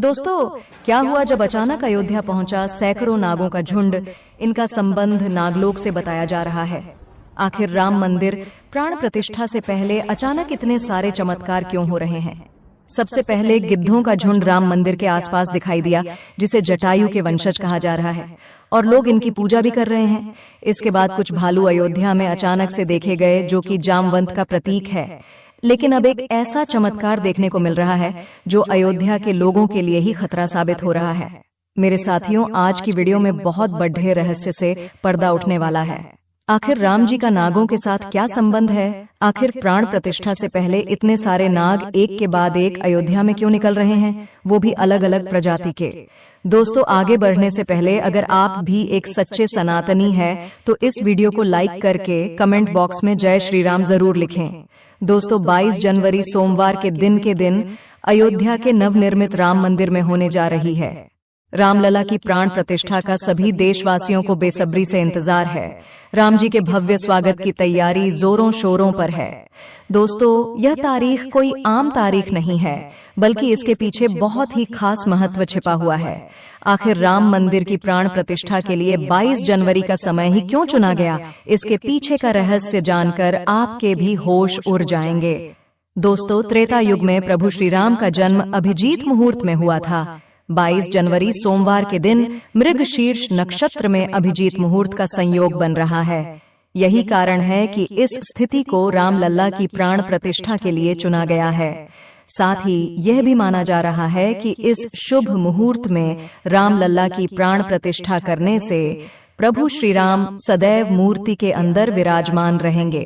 दोस्तों क्या हुआ जब अचानक अयोध्या पहुंचा सैकड़ों नागों का झुंड इनका संबंध नागलोक से बताया जा रहा है आखिर राम मंदिर प्राण प्रतिष्ठा से पहले अचानक इतने सारे चमत्कार क्यों हो रहे हैं सबसे पहले गिद्धों का झुंड राम मंदिर के आसपास दिखाई दिया जिसे जटायु के वंशज कहा जा रहा है और लोग इनकी पूजा भी कर रहे हैं इसके बाद कुछ भालू अयोध्या में अचानक से देखे गए जो कि जामवंत का प्रतीक है लेकिन अब एक ऐसा चमत्कार देखने को मिल रहा है जो अयोध्या के लोगों के लिए ही खतरा साबित हो रहा है मेरे साथियों आज की वीडियो में बहुत बड़े रहस्य से पर्दा उठने वाला है आखिर राम जी का नागों के साथ क्या संबंध है आखिर प्राण प्रतिष्ठा से पहले इतने सारे नाग एक के बाद एक अयोध्या में क्यों निकल रहे हैं वो भी अलग अलग प्रजाति के दोस्तों आगे बढ़ने से पहले अगर आप भी एक सच्चे सनातनी है तो इस वीडियो को लाइक करके कमेंट बॉक्स में जय श्री राम जरूर लिखें दोस्तों 22 जनवरी सोमवार के दिन के दिन अयोध्या के नवनिर्मित राम मंदिर में होने जा रही है रामलला की प्राण प्रतिष्ठा का सभी देशवासियों को बेसब्री से इंतजार है राम जी के भव्य स्वागत की तैयारी जोरों शोरों पर है दोस्तों यह तारीख कोई आम तारीख नहीं है बल्कि इसके पीछे बहुत ही खास महत्व छिपा हुआ है आखिर राम मंदिर की प्राण प्रतिष्ठा के लिए 22 जनवरी का समय ही क्यों चुना गया इसके पीछे का रहस्य जानकर आपके भी होश उड़ जाएंगे दोस्तों त्रेता युग में प्रभु श्री राम का जन्म अभिजीत मुहूर्त में हुआ था 22 जनवरी सोमवार के दिन मृग शीर्ष नक्षत्र में अभिजीत मुहूर्त का संयोग बन रहा है यही कारण है कि इस स्थिति को रामलला की प्राण प्रतिष्ठा के लिए चुना गया है साथ ही यह भी माना जा रहा है कि इस शुभ मुहूर्त में रामलला की प्राण प्रतिष्ठा करने से प्रभु श्री राम सदैव मूर्ति के अंदर विराजमान रहेंगे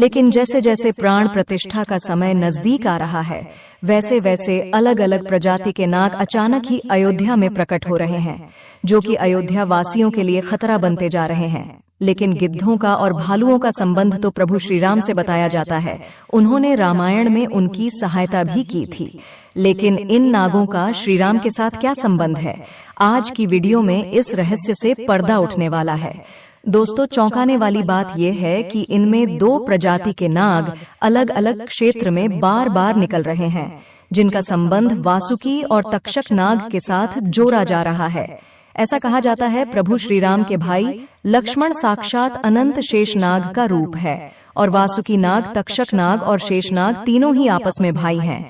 लेकिन जैसे जैसे प्राण प्रतिष्ठा का समय नजदीक आ रहा है वैसे वैसे अलग अलग प्रजाति के नाग अचानक ही अयोध्या में प्रकट हो रहे हैं जो कि अयोध्या वासियों के लिए खतरा बनते जा रहे हैं लेकिन गिद्धों का और भालुओं का संबंध तो प्रभु श्री राम से बताया जाता है उन्होंने रामायण में उनकी सहायता भी की थी लेकिन इन नागों का श्री राम के साथ क्या संबंध है आज की वीडियो में इस रहस्य से पर्दा उठने वाला है दोस्तों चौंकाने वाली बात यह है कि इनमें दो प्रजाति के नाग अलग अलग क्षेत्र में बार बार निकल रहे हैं जिनका संबंध वासुकी और तक्षक नाग के साथ जोड़ा जा रहा है ऐसा कहा जाता है प्रभु श्री राम के भाई लक्ष्मण साक्षात अनंत शेष नाग का रूप है और वासुकी नाग तक्षक नाग और शेष नाग तीनों ही आपस में भाई हैं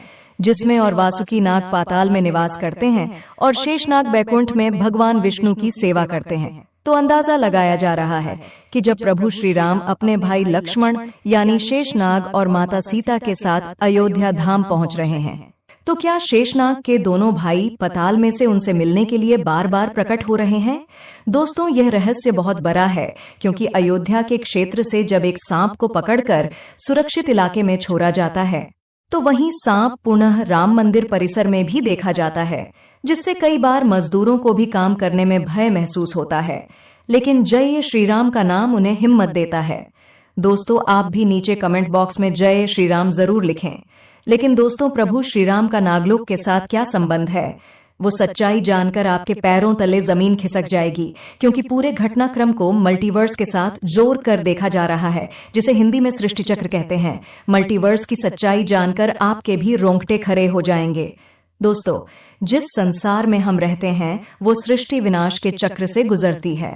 जिसमें और वासुकी नाग पाताल में निवास करते हैं और शेषनाग बैकुंठ में भगवान विष्णु की सेवा करते हैं तो अंदाजा लगाया जा रहा है कि जब प्रभु श्री राम अपने भाई लक्ष्मण यानी शेषनाग और माता सीता के साथ अयोध्या धाम पहुंच रहे हैं तो क्या शेषनाग के दोनों भाई पताल में से उनसे मिलने के लिए बार बार प्रकट हो रहे हैं दोस्तों यह रहस्य बहुत बड़ा है क्योंकि अयोध्या के क्षेत्र से जब एक सांप को पकड़कर सुरक्षित इलाके में छोड़ा जाता है तो वहीं सांप पुनः राम मंदिर परिसर में भी देखा जाता है जिससे कई बार मजदूरों को भी काम करने में भय महसूस होता है लेकिन जय श्री राम का नाम उन्हें हिम्मत देता है दोस्तों आप भी नीचे कमेंट बॉक्स में जय श्री राम जरूर लिखें लेकिन दोस्तों प्रभु श्री राम का नागलोक के साथ क्या संबंध है वो सच्चाई जानकर आपके पैरों तले जमीन खिसक जाएगी क्योंकि पूरे घटनाक्रम को मल्टीवर्स के साथ जोर कर देखा जा रहा है जिसे हिंदी में सृष्टि चक्र कहते हैं मल्टीवर्स की सच्चाई जानकर आपके भी रोंगटे खड़े हो जाएंगे दोस्तों जिस संसार में हम रहते हैं वो सृष्टि विनाश के चक्र से गुजरती है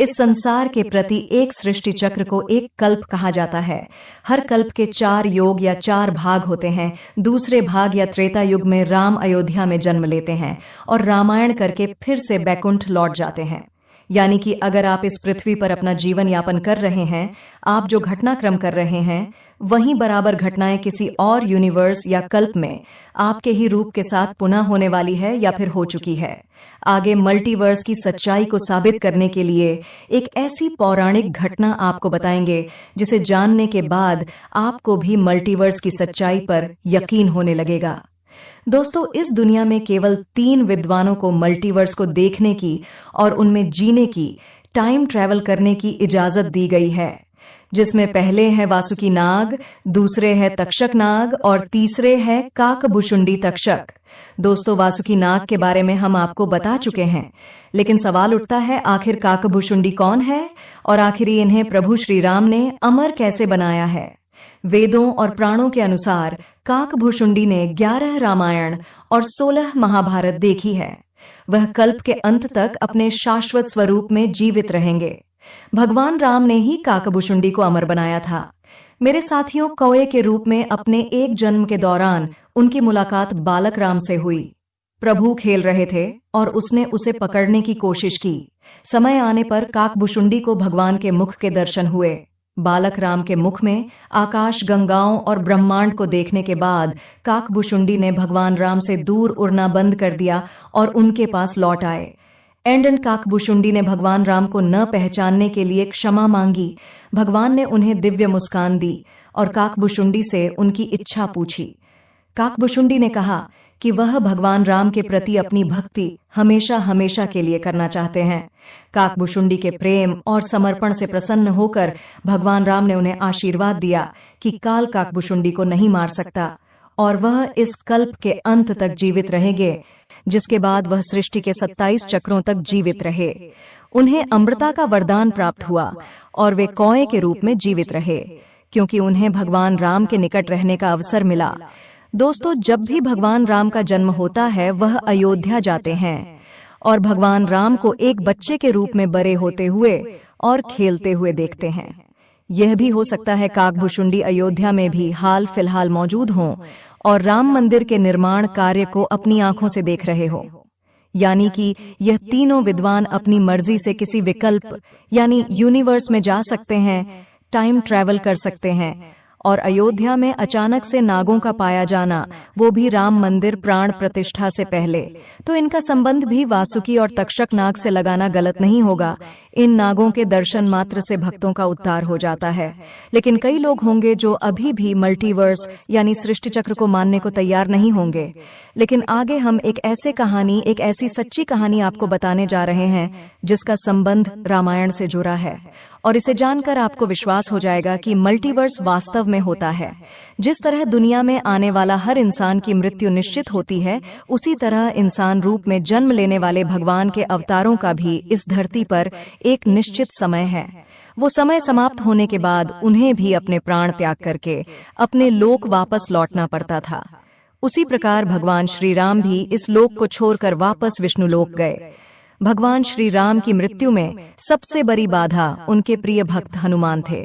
इस संसार के प्रति एक सृष्टि चक्र को एक कल्प कहा जाता है हर कल्प के चार योग या चार भाग होते हैं दूसरे भाग या त्रेता युग में राम अयोध्या में जन्म लेते हैं और रामायण करके फिर से बैकुंठ लौट जाते हैं यानी कि अगर आप इस पृथ्वी पर अपना जीवन यापन कर रहे हैं आप जो घटनाक्रम कर रहे हैं वहीं बराबर घटनाएं किसी और यूनिवर्स या कल्प में आपके ही रूप के साथ पुनः होने वाली है या फिर हो चुकी है आगे मल्टीवर्स की सच्चाई को साबित करने के लिए एक ऐसी पौराणिक घटना आपको बताएंगे जिसे जानने के बाद आपको भी मल्टीवर्स की सच्चाई पर यकीन होने लगेगा दोस्तों इस दुनिया में केवल तीन विद्वानों को मल्टीवर्स को देखने की और उनमें जीने की टाइम ट्रेवल करने की इजाजत दी गई है जिसमें पहले है वासुकी नाग दूसरे है तक्षक नाग और तीसरे है काकभुशुंडी तक्षक दोस्तों वासुकी नाग के बारे में हम आपको बता चुके हैं लेकिन सवाल उठता है आखिर काकभुशुंडी कौन है और आखिर इन्हें प्रभु श्री राम ने अमर कैसे बनाया है वेदों और प्राणों के अनुसार काकभूषुंडी ने 11 रामायण और 16 महाभारत देखी है वह कल्प के अंत तक अपने शाश्वत स्वरूप में जीवित रहेंगे भगवान राम ने ही काकभूषुंडी को अमर बनाया था मेरे साथियों कौए के रूप में अपने एक जन्म के दौरान उनकी मुलाकात बालक राम से हुई प्रभु खेल रहे थे और उसने उसे पकड़ने की कोशिश की समय आने पर काकभुषुंडी को भगवान के मुख के दर्शन हुए बालक राम के मुख में आकाश गंगाओं और ब्रह्मांड को देखने के बाद काकभुशुंडी ने भगवान राम से दूर उड़ना बंद कर दिया और उनके पास लौट आए एंडन काकभुशुंडी ने भगवान राम को न पहचानने के लिए क्षमा मांगी भगवान ने उन्हें दिव्य मुस्कान दी और काकभुशुंडी से उनकी इच्छा पूछी काकभुशुंडी ने कहा कि वह भगवान राम के प्रति अपनी भक्ति हमेशा हमेशा के लिए करना चाहते हैं काकभुशुंडी के प्रेम और समर्पण से प्रसन्न होकर भगवान राम ने उन्हें आशीर्वाद दिया कि काल काकभुशुंडी को नहीं मार सकता और वह इस कल्प के अंत तक जीवित रहेंगे जिसके बाद वह सृष्टि के 27 चक्रों तक जीवित रहे उन्हें अमृता का वरदान प्राप्त हुआ और वे कौए के रूप में जीवित रहे क्योंकि उन्हें भगवान राम के निकट रहने का अवसर मिला दोस्तों जब भी भगवान राम का जन्म होता है वह अयोध्या जाते हैं और भगवान राम को एक बच्चे के रूप में बड़े होते हुए और खेलते हुए देखते हैं यह भी हो सकता है काकभूषुंडी अयोध्या में भी हाल फिलहाल मौजूद हों और राम मंदिर के निर्माण कार्य को अपनी आंखों से देख रहे हो यानी कि यह तीनों विद्वान अपनी मर्जी से किसी विकल्प यानी यूनिवर्स में जा सकते हैं टाइम ट्रेवल कर सकते हैं और अयोध्या में अचानक से नागों का पाया जाना वो भी राम मंदिर प्राण प्रतिष्ठा से पहले तो इनका संबंध भी वासुकी और तक्षक नाग से लगाना गलत नहीं होगा इन नागों के दर्शन मात्र से भक्तों का उद्धार हो जाता है लेकिन कई लोग होंगे जो अभी भी मल्टीवर्स यानी सृष्टि चक्र को मानने को तैयार नहीं होंगे लेकिन आगे हम एक ऐसे कहानी एक ऐसी सच्ची कहानी आपको बताने जा रहे हैं जिसका संबंध रामायण से जुड़ा है और इसे जानकर आपको विश्वास हो जाएगा कि मल्टीवर्स वास्तव में होता है जिस तरह दुनिया में आने वाला हर इंसान की मृत्यु निश्चित होती है उसी तरह इंसान रूप में जन्म लेने वाले भगवान के अवतारों का भी इस धरती पर एक निश्चित समय है वो समय समाप्त होने के बाद उन्हें भी अपने प्राण त्याग करके अपने लोक वापस लौटना पड़ता था उसी प्रकार भगवान श्री राम भी इस लोक को छोड़कर वापस विष्णु लोक गए भगवान श्री राम की मृत्यु में सबसे बड़ी बाधा उनके प्रिय भक्त हनुमान थे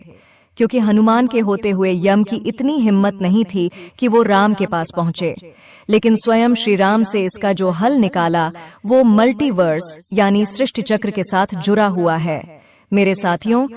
क्योंकि हनुमान के होते हुए यम की इतनी हिम्मत नहीं थी कि वो राम के पास पहुंचे लेकिन स्वयं श्री राम से इसका जो हल निकाला वो मल्टीवर्स यानी सृष्टि चक्र के साथ जुड़ा हुआ है मेरे साथियों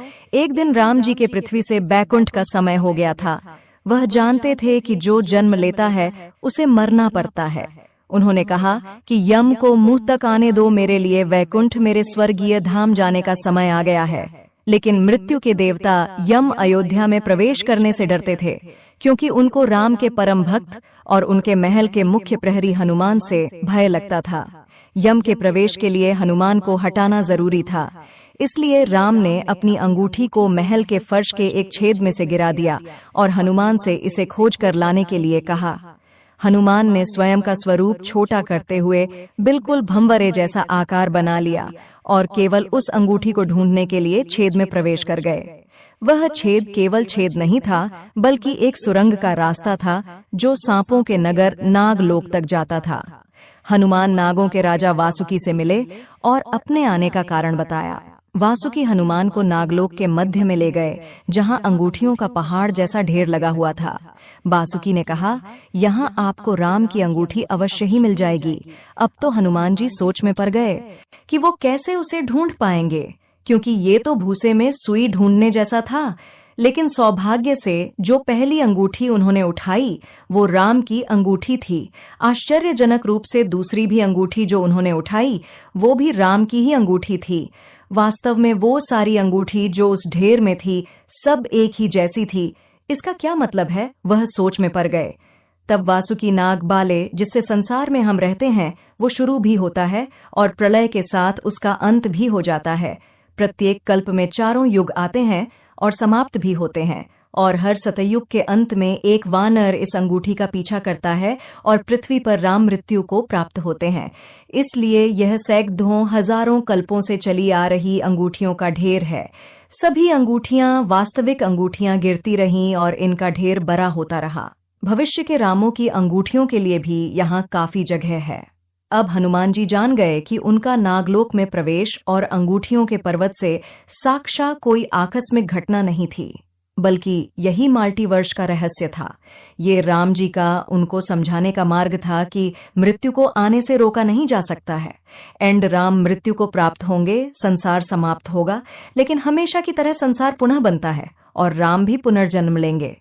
एक दिन राम जी के पृथ्वी से बैकुंठ का समय हो गया था वह जानते थे कि जो जन्म लेता है उसे मरना पड़ता है उन्होंने कहा कि यम को मुंह तक आने दो मेरे लिए वैकुंठ मेरे स्वर्गीय धाम जाने का समय आ गया है लेकिन मृत्यु के देवता यम अयोध्या में प्रवेश करने से डरते थे क्योंकि उनको राम के परम भक्त और उनके महल के मुख्य प्रहरी हनुमान से भय लगता था यम के प्रवेश के लिए हनुमान को हटाना जरूरी था इसलिए राम ने अपनी अंगूठी को महल के फर्श के एक छेद में से गिरा दिया और हनुमान से इसे खोज कर लाने के लिए कहा हनुमान ने स्वयं का स्वरूप छोटा करते हुए बिल्कुल भंवरे जैसा आकार बना लिया और केवल उस अंगूठी को ढूंढने के लिए छेद में प्रवेश कर गए वह छेद केवल छेद नहीं था बल्कि एक सुरंग का रास्ता था जो सांपों के नगर नागलोक तक जाता था हनुमान नागों के राजा वासुकी से मिले और अपने आने का कारण बताया वासुकी हनुमान को नागलोक के मध्य में ले गए जहां अंगूठियों का पहाड़ जैसा ढेर लगा हुआ था वासुकी ने कहा यहाँ आपको राम की अंगूठी अवश्य ही मिल जाएगी अब तो हनुमान जी सोच में पड़ गए कि वो कैसे उसे ढूंढ पाएंगे क्योंकि ये तो भूसे में सुई ढूंढने जैसा था लेकिन सौभाग्य से जो पहली अंगूठी उन्होंने उठाई वो राम की अंगूठी थी आश्चर्यजनक रूप से दूसरी भी अंगूठी जो उन्होंने उठाई वो भी राम की ही अंगूठी थी वास्तव में वो सारी अंगूठी जो उस ढेर में थी सब एक ही जैसी थी इसका क्या मतलब है वह सोच में पड़ गए तब वासुकी नाग बाले जिससे संसार में हम रहते हैं वो शुरू भी होता है और प्रलय के साथ उसका अंत भी हो जाता है प्रत्येक कल्प में चारों युग आते हैं और समाप्त भी होते हैं और हर सतयुग के अंत में एक वानर इस अंगूठी का पीछा करता है और पृथ्वी पर राम मृत्यु को प्राप्त होते हैं इसलिए यह सैकड़ों हजारों कल्पों से चली आ रही अंगूठियों का ढेर है सभी अंगूठियां वास्तविक अंगूठियां गिरती रहीं और इनका ढेर बड़ा होता रहा भविष्य के रामों की अंगूठियों के लिए भी यहाँ काफी जगह है अब हनुमान जी जान गए कि उनका नागलोक में प्रवेश और अंगूठियों के पर्वत से साक्षात कोई आकस्मिक घटना नहीं थी बल्कि यही माल्टीवर्ष का रहस्य था ये राम जी का उनको समझाने का मार्ग था कि मृत्यु को आने से रोका नहीं जा सकता है एंड राम मृत्यु को प्राप्त होंगे संसार समाप्त होगा लेकिन हमेशा की तरह संसार पुनः बनता है और राम भी पुनर्जन्म लेंगे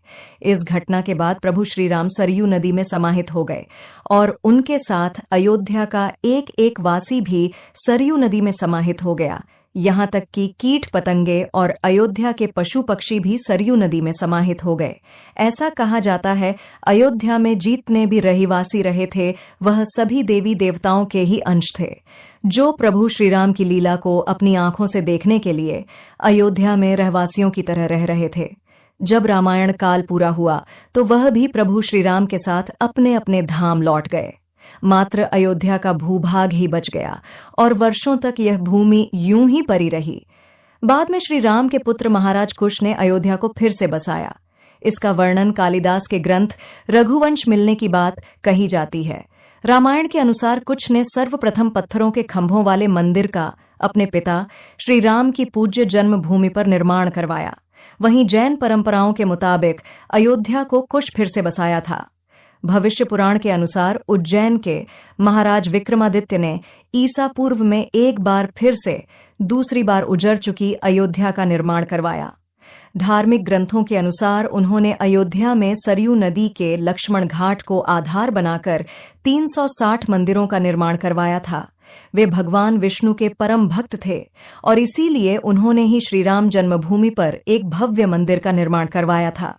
इस घटना के बाद प्रभु श्री राम सरयू नदी में समाहित हो गए और उनके साथ अयोध्या का एक एक वासी भी सरयू नदी में समाहित हो गया यहाँ तक कि कीट पतंगे और अयोध्या के पशु पक्षी भी सरयू नदी में समाहित हो गए ऐसा कहा जाता है अयोध्या में जीतने भी रहिवासी रहे थे वह सभी देवी देवताओं के ही अंश थे जो प्रभु श्रीराम की लीला को अपनी आंखों से देखने के लिए अयोध्या में रहवासियों की तरह रह रहे थे जब रामायण काल पूरा हुआ तो वह भी प्रभु श्रीराम के साथ अपने अपने धाम लौट गए मात्र अयोध्या का भूभाग ही बच गया और वर्षों तक यह भूमि यूं ही परी रही बाद में श्री राम के पुत्र महाराज कुश ने अयोध्या को फिर से बसाया इसका वर्णन कालिदास के ग्रंथ रघुवंश मिलने की बात कही जाती है रामायण के अनुसार कुछ ने सर्वप्रथम पत्थरों के खंभों वाले मंदिर का अपने पिता श्री राम की पूज्य जन्मभूमि पर निर्माण करवाया वहीं जैन परंपराओं के मुताबिक अयोध्या को कुश फिर से बसाया था भविष्य पुराण के अनुसार उज्जैन के महाराज विक्रमादित्य ने ईसा पूर्व में एक बार फिर से दूसरी बार उजर चुकी अयोध्या का निर्माण करवाया धार्मिक ग्रंथों के अनुसार उन्होंने अयोध्या में सरयू नदी के लक्ष्मण घाट को आधार बनाकर 360 मंदिरों का निर्माण करवाया था वे भगवान विष्णु के परम भक्त थे और इसीलिए उन्होंने ही श्रीराम जन्मभूमि पर एक भव्य मंदिर का निर्माण करवाया था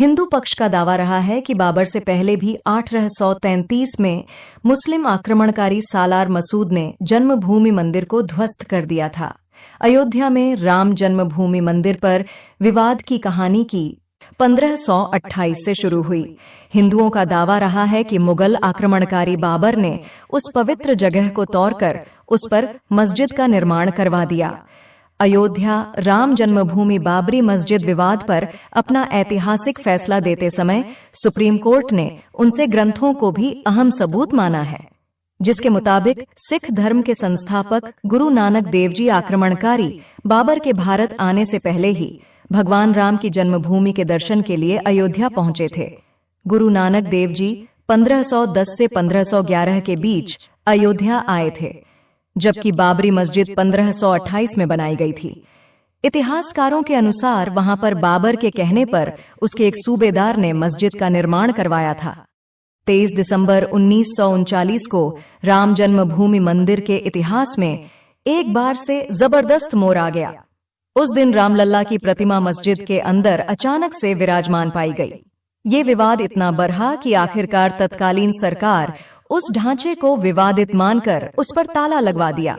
हिंदू पक्ष का दावा रहा है कि बाबर से पहले भी आठ सौ तैंतीस में मुस्लिम आक्रमणकारी सालार मसूद ने जन्मभूमि मंदिर को ध्वस्त कर दिया था अयोध्या में राम जन्मभूमि मंदिर पर विवाद की कहानी की 1528 से शुरू हुई हिंदुओं का दावा रहा है कि मुगल आक्रमणकारी बाबर ने उस पवित्र जगह को तोड़कर उस पर मस्जिद का निर्माण करवा दिया अयोध्या राम जन्मभूमि बाबरी मस्जिद विवाद पर अपना ऐतिहासिक फैसला देते समय सुप्रीम कोर्ट ने उनसे ग्रंथों को भी अहम सबूत माना है जिसके मुताबिक सिख धर्म के संस्थापक गुरु नानक देव जी आक्रमणकारी बाबर के भारत आने से पहले ही भगवान राम की जन्मभूमि के दर्शन के लिए अयोध्या पहुंचे थे गुरु नानक देव जी 1510 से 1511 के बीच अयोध्या आए थे जबकि बाबरी मस्जिद 1528 में बनाई गई थी इतिहासकारों के अनुसार वहां पर बाबर के कहने पर उसके एक सूबेदार ने मस्जिद का निर्माण करवाया था 23 दिसंबर उन्नीस को राम जन्मभूमि मंदिर के इतिहास में एक बार से जबरदस्त मोर आ गया उस दिन रामलला की प्रतिमा मस्जिद के अंदर अचानक से विराजमान पाई गई ये विवाद इतना बढ़ा कि आखिरकार तत्कालीन सरकार उस ढांचे को विवादित मानकर उस पर ताला लगवा दिया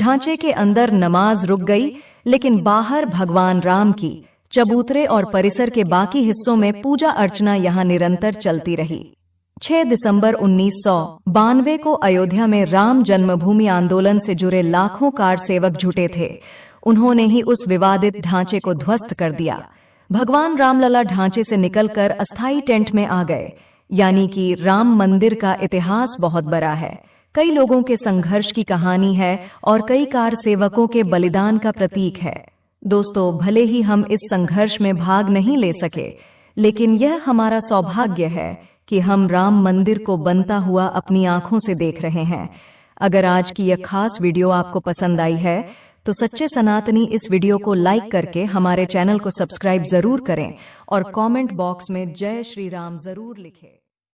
ढांचे के अंदर नमाज रुक गई लेकिन बाहर भगवान राम की चबूतरे और परिसर के बाकी हिस्सों में पूजा अर्चना यहाँ निरंतर चलती रही 6 दिसंबर उन्नीस बानवे को अयोध्या में राम जन्मभूमि आंदोलन से जुड़े लाखों कार सेवक जुटे थे उन्होंने ही उस विवादित ढांचे को ध्वस्त कर दिया भगवान रामलला ढांचे से निकलकर अस्थाई टेंट में आ गए यानी कि राम मंदिर का इतिहास बहुत बड़ा है कई लोगों के संघर्ष की कहानी है और कई कार सेवकों के बलिदान का प्रतीक है दोस्तों भले ही हम इस संघर्ष में भाग नहीं ले सके लेकिन यह हमारा सौभाग्य है कि हम राम मंदिर को बनता हुआ अपनी आंखों से देख रहे हैं अगर आज की यह खास वीडियो आपको पसंद आई है तो सच्चे सनातनी इस वीडियो को लाइक करके हमारे चैनल को सब्सक्राइब जरूर करें और कमेंट बॉक्स में जय श्री राम जरूर लिखें